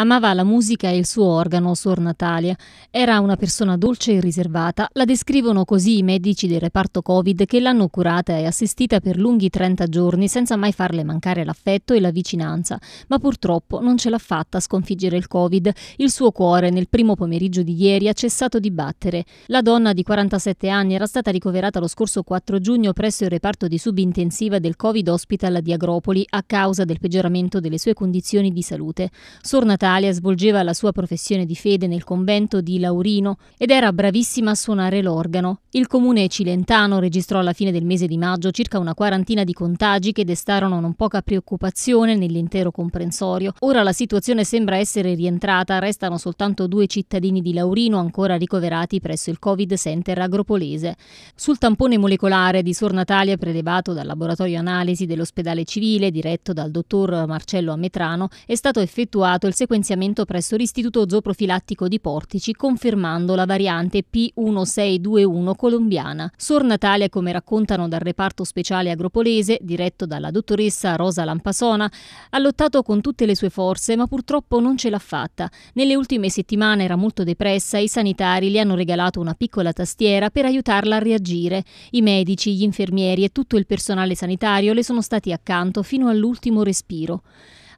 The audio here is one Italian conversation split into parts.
Amava la musica e il suo organo, Suor Natalia. Era una persona dolce e riservata. La descrivono così i medici del reparto Covid che l'hanno curata e assistita per lunghi 30 giorni senza mai farle mancare l'affetto e la vicinanza. Ma purtroppo non ce l'ha fatta a sconfiggere il Covid. Il suo cuore nel primo pomeriggio di ieri ha cessato di battere. La donna di 47 anni era stata ricoverata lo scorso 4 giugno presso il reparto di subintensiva del Covid Hospital di Agropoli a causa del peggioramento delle sue condizioni di salute. Suor Natalia Natalia svolgeva la sua professione di fede nel convento di Laurino ed era bravissima a suonare l'organo. Il comune cilentano registrò alla fine del mese di maggio circa una quarantina di contagi che destarono non poca preoccupazione nell'intero comprensorio. Ora la situazione sembra essere rientrata, restano soltanto due cittadini di Laurino ancora ricoverati presso il Covid Center Agropolese. Sul tampone molecolare di Suor Natalia prelevato dal laboratorio analisi dell'ospedale civile diretto dal dottor Marcello Ametrano è stato effettuato il sequenziamento sequenziamento presso l'Istituto Zooprofilattico di Portici, confermando la variante P1621 colombiana. Sor Natalia, come raccontano dal reparto speciale agropolese, diretto dalla dottoressa Rosa Lampasona, ha lottato con tutte le sue forze, ma purtroppo non ce l'ha fatta. Nelle ultime settimane era molto depressa e i sanitari le hanno regalato una piccola tastiera per aiutarla a reagire. I medici, gli infermieri e tutto il personale sanitario le sono stati accanto fino all'ultimo respiro.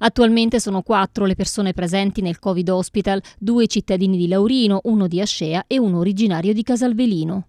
Attualmente sono quattro le persone presenti nel Covid Hospital, due cittadini di Laurino, uno di Ascea e uno originario di Casalvelino.